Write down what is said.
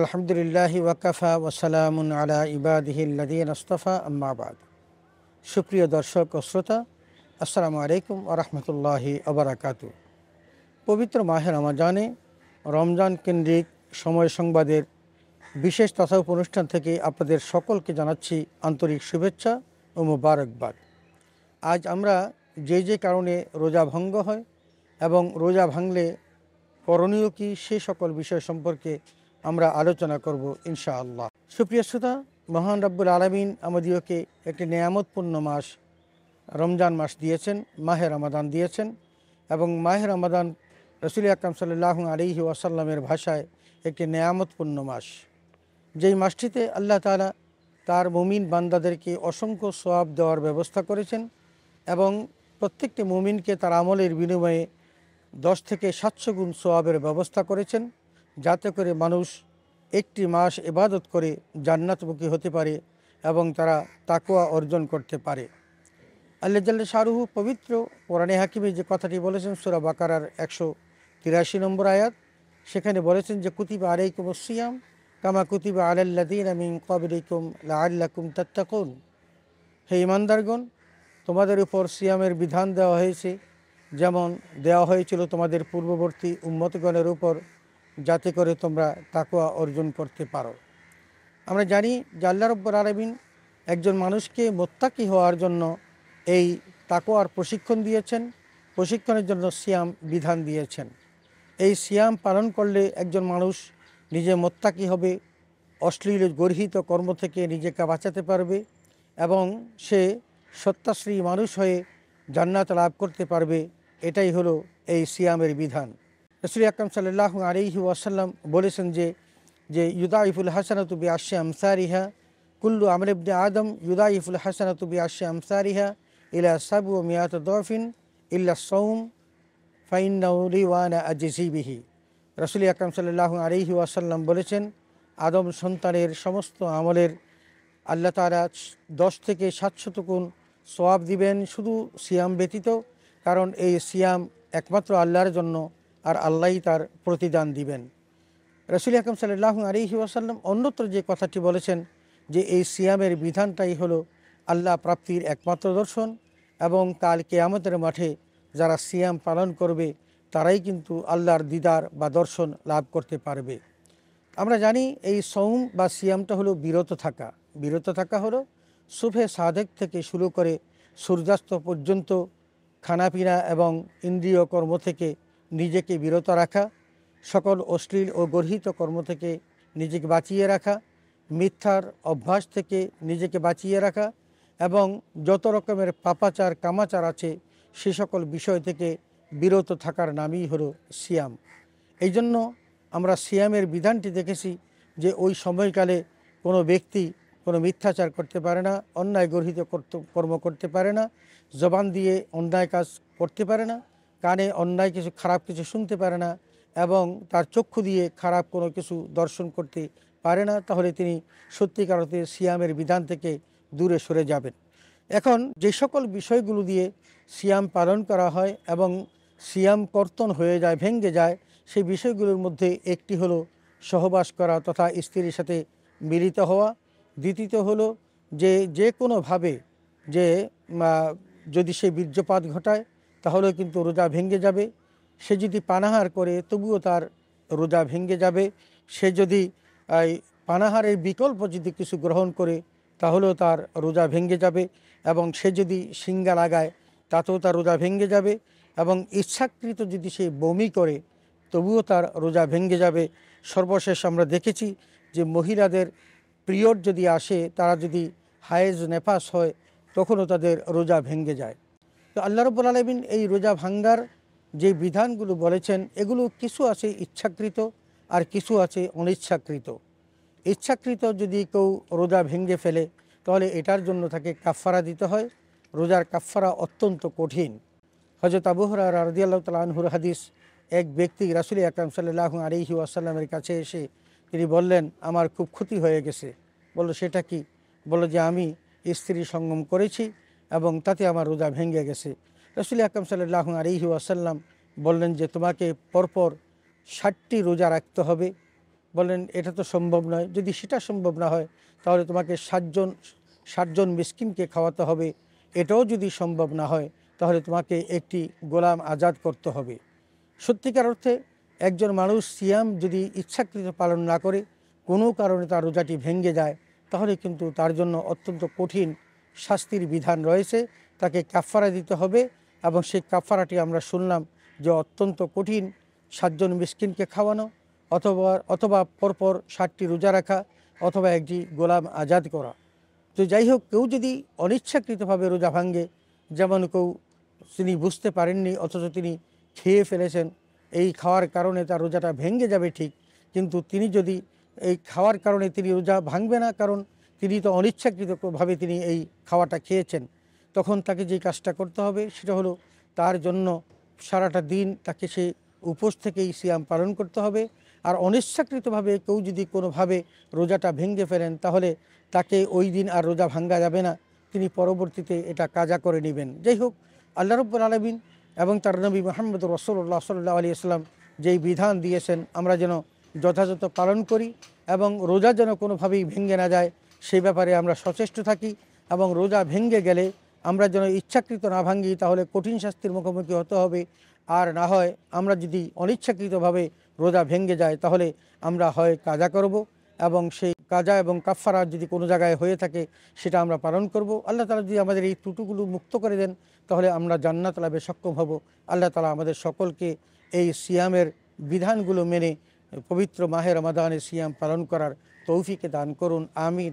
আলহামদুলিল্লাহি ওয়াকাফা ওসালামুন আলা ইবাদহিল্লাদিন আস্তফা আম্মাবাদ সুপ্রিয় দর্শক ও শ্রোতা আসসালামু আলাইকুম আরহামতুল্লাহি আবরাকাত পবিত্র মাহে রমাজানে রমজান কেন্দ্রিক সময় সংবাদের বিশেষ তথা অনুষ্ঠান থেকে আপনাদের সকলকে জানাচ্ছি আন্তরিক শুভেচ্ছা ও মুবারকবাদ আজ আমরা যে যে কারণে রোজা ভঙ্গ হয় এবং রোজা ভাঙলে করণীয় কি সে সকল বিষয় সম্পর্কে আমরা আলোচনা করব ইনশাআল্লাহ সুপ্রিয় শ্রোতা মহান রব্বুল আলমিন আমাদিওকে একটি নিয়ামতপূর্ণ মাস রমজান মাস দিয়েছেন মাহে রমাদান দিয়েছেন এবং মাহে রমাদান রসুল আকরাম সাল্লাহ আলিহি ওয়াসাল্লামের ভাষায় একটি নিয়ামতপূর্ণ মাস যেই মাসটিতে আল্লাহ তালা তার মুমিন বান্দাদেরকে অসংখ্য সোয়াব দেওয়ার ব্যবস্থা করেছেন এবং প্রত্যেকটি মুমিনকে তার আমলের বিনিময়ে দশ থেকে সাতশো গুণ সোয়াবের ব্যবস্থা করেছেন যাতে করে মানুষ একটি মাস এবাদত করে জান্নাতমুখী হতে পারে এবং তারা তাকুয়া অর্জন করতে পারে আল্লাহ জাল্লা পবিত্র পুরাণে হাকিমে যে কথাটি বলেছেন সুরা বাকারার একশো তিরাশি নম্বর আয়াত সেখানে বলেছেন যে কুতিবা আলাইকুম সিয়াম কামা কুতিবা আলাল্লাদিন আমিন কবরিকুম লাল্লাকুম তাত্তাকুন হে ইমানদারগণ তোমাদের উপর সিয়ামের বিধান দেওয়া হয়েছে যেমন দেওয়া হয়েছিল তোমাদের পূর্ববর্তী উম্মতগণের উপর যাতে করে তোমরা তাকুয়া অর্জন করতে পারো আমরা জানি যে আল্লাহ রব্বর আরবিন একজন মানুষকে মোত্তাকি হওয়ার জন্য এই তাকোয়ার প্রশিক্ষণ দিয়েছেন প্রশিক্ষণের জন্য সিয়াম বিধান দিয়েছেন এই সিয়াম পালন করলে একজন মানুষ নিজে মোত্তাকি হবে অশ্লীল গর্হিত কর্ম থেকে নিজেকে বাঁচাতে পারবে এবং সে সত্যাশ্রী মানুষ হয়ে জান্নাত লাভ করতে পারবে এটাই হলো এই সিয়ামের বিধান রসুল আকরম সাল্লাহ আলহি ওয়াসাল্লাম বলেছেন যে যে ইফুল হাসানাতুবি আশে আমসারিহা কুল্লু আমরিবনে আদম ইউদা ইফুল হাসানাতুবি আশে আমসারিহা ইলা সাবু মিয়াত দফিন ইল্লা সৌম ফাইনাউলিওয়ানা আজিবিহি রসুল আকরম সাল্লাহ আলহি ওয়াসাল্লাম বলেছেন আদম সন্তানের সমস্ত আমলের আল্লাহ তারা দশ থেকে সাতশত গুণ সোয়াব দিবেন শুধু সিয়াম ব্যতীত কারণ এই সিয়াম একমাত্র আল্লাহর জন্য আর আল্লাহ তার প্রতিদান দিবেন রসুল হাকিম সাল্লাহ আলিহি আসাল্লাম অন্যত্র যে কথাটি বলেছেন যে এই সিয়ামের বিধানটাই হলো আল্লাহ প্রাপ্তির একমাত্র দর্শন এবং কাল কেয়ামতের মাঠে যারা সিয়াম পালন করবে তারাই কিন্তু আল্লাহর দিদার বা দর্শন লাভ করতে পারবে আমরা জানি এই সৌম বা সিয়ামটা হলো বিরত থাকা বিরত থাকা হলো সুফে সাধেক থেকে শুরু করে সূর্যাস্ত পর্যন্ত খানাপিনা এবং ইন্দ্রিয় কর্ম থেকে নিজেকে বিরত রাখা সকল অশ্লীল ও গর্হিত কর্ম থেকে নিজেকে বাঁচিয়ে রাখা মিথ্যার অভ্যাস থেকে নিজেকে বাঁচিয়ে রাখা এবং যত রকমের পাপাচার কামাচার আছে সে সকল বিষয় থেকে বিরত থাকার নামই হলো সিয়াম এই জন্য আমরা সিয়ামের বিধানটি দেখেছি যে ওই সময়কালে কোনো ব্যক্তি কোনো মিথ্যাচার করতে পারে না অন্যায় গর্হিত কর্ম করতে পারে না জবান দিয়ে অন্যায় কাজ করতে পারে না কানে অন্যায় কিছু খারাপ কিছু শুনতে পারে না এবং তার চক্ষু দিয়ে খারাপ কোনো কিছু দর্শন করতে পারে না তাহলে তিনি সত্যিকার অর্থে সিয়ামের বিধান থেকে দূরে সরে যাবেন এখন যে সকল বিষয়গুলো দিয়ে সিয়াম পালন করা হয় এবং সিয়াম কর্তন হয়ে যায় ভেঙ্গে যায় সেই বিষয়গুলোর মধ্যে একটি হলো সহবাস করা তথা স্ত্রীর সাথে মিলিত হওয়া দ্বিতীয়ত হলো যে যে কোনোভাবে যে যদি সে বীর্যপাত ঘটায় তাহলে কিন্তু রোজা ভেঙ্গে যাবে সে যদি পানাহার করে তবুও তার রোজা ভেঙ্গে যাবে সে যদি পানাহারের বিকল্প যদি কিছু গ্রহণ করে তাহলেও তার রোজা ভেঙ্গে যাবে এবং সে যদি সিঙ্গা লাগায় তাতেও তার রোজা ভেঙে যাবে এবং ইচ্ছাকৃত যদি সে বমি করে তবুও তার রোজা ভেঙে যাবে সর্বশেষ আমরা দেখেছি যে মহিলাদের পিরিয়ড যদি আসে তারা যদি হায়েজ নেফাস হয় তখনও তাদের রোজা ভেঙ্গে যায় তো আল্লাহ রব্বুল আলমিন এই রোজা ভাঙ্গার যে বিধানগুলো বলেছেন এগুলো কিছু আছে ইচ্ছাকৃত আর কিছু আছে অনিচ্ছাকৃত ইচ্ছাকৃত যদি কেউ রোজা ভেঙে ফেলে তাহলে এটার জন্য তাকে কাফফারা দিতে হয় রোজার কাফফারা অত্যন্ত কঠিন হজরত আবুহরা রাজিয়াল্লাহ আনহুর হাদিস এক ব্যক্তি রাসুল আকরাম সাল্লাহ আলিহি আসাল্লামের কাছে এসে তিনি বললেন আমার খুব ক্ষতি হয়ে গেছে বলল সেটা কি বলল যে আমি স্ত্রী সঙ্গম করেছি এবং তাতে আমার রোজা ভেঙে গেছে রসুল আকরম সাল্লাহ আলিহি আসাল্লাম বললেন যে তোমাকে পরপর ষাটটি রোজা রাখতে হবে বলেন এটা তো সম্ভব নয় যদি সেটা সম্ভব না হয় তাহলে তোমাকে ষাটজন ষাটজন মিসকিনকে খাওয়াতে হবে এটাও যদি সম্ভব না হয় তাহলে তোমাকে একটি গোলাম আজাদ করতে হবে সত্যিকার অর্থে একজন মানুষ সিয়াম যদি ইচ্ছাকৃত পালন না করে কোনো কারণে তার রোজাটি ভেঙে যায় তাহলে কিন্তু তার জন্য অত্যন্ত কঠিন শাস্তির বিধান রয়েছে তাকে কাফারা দিতে হবে এবং সেই কাফারাটি আমরা শুনলাম যে অত্যন্ত কঠিন সাতজন মিসকিনকে খাওয়ানো অথবা অথবা পরপর ষাটটি রোজা রাখা অথবা একটি গোলাম আজাদ করা তো যাই হোক কেউ যদি অনিচ্ছাকৃতভাবে রোজা ভাঙ্গে যেমন কেউ তিনি বুঝতে পারেননি অথচ তিনি খেয়ে ফেলেছেন এই খাওয়ার কারণে তার রোজাটা ভেঙে যাবে ঠিক কিন্তু তিনি যদি এই খাওয়ার কারণে তিনি রোজা ভাঙবে না কারণ তিনি তো অনিচ্ছাকৃতভাবে তিনি এই খাওয়াটা খেয়েছেন তখন তাকে যে কাজটা করতে হবে সেটা হলো তার জন্য সারাটা দিন তাকে সে উপোস থেকেই সিয়াম পালন করতে হবে আর অনিচ্ছাকৃতভাবে কেউ যদি কোনোভাবে রোজাটা ভেঙে ফেলেন তাহলে তাকে ওই দিন আর রোজা ভাঙ্গা যাবে না তিনি পরবর্তীতে এটা কাজা করে নেবেন যাই হোক আল্লাহ রব্বুল আলমিন এবং তার নবী মোহাম্মদ রসল্লাহ সাল্লাহ আলী আসলাম যেই বিধান দিয়েছেন আমরা যেন যথাযথ পালন করি এবং রোজা যেন কোনোভাবেই ভেঙ্গে না যায় সেই ব্যাপারে আমরা সচেষ্ট থাকি এবং রোজা ভেঙ্গে গেলে আমরা যেন ইচ্ছাকৃত না ভাঙ্গি তাহলে কঠিন শাস্তির মুখোমুখি হতে হবে আর না হয় আমরা যদি অনিচ্ছাকৃতভাবে রোজা ভেঙ্গে যায় তাহলে আমরা হয় কাজা করব এবং সেই কাজা এবং কাফারা যদি কোনো জায়গায় হয়ে থাকে সেটা আমরা পালন করব আল্লাহ তালা যদি আমাদের এই ত্রুটুগুলো মুক্ত করে দেন তাহলে আমরা জান্নাত লাভে সক্ষম হব আল্লাহ তালা আমাদের সকলকে এই সিয়ামের বিধানগুলো মেনে পবিত্র মাহের রমাদানে সিয়াম পালন করার তৌফিকে দান করুন আমিন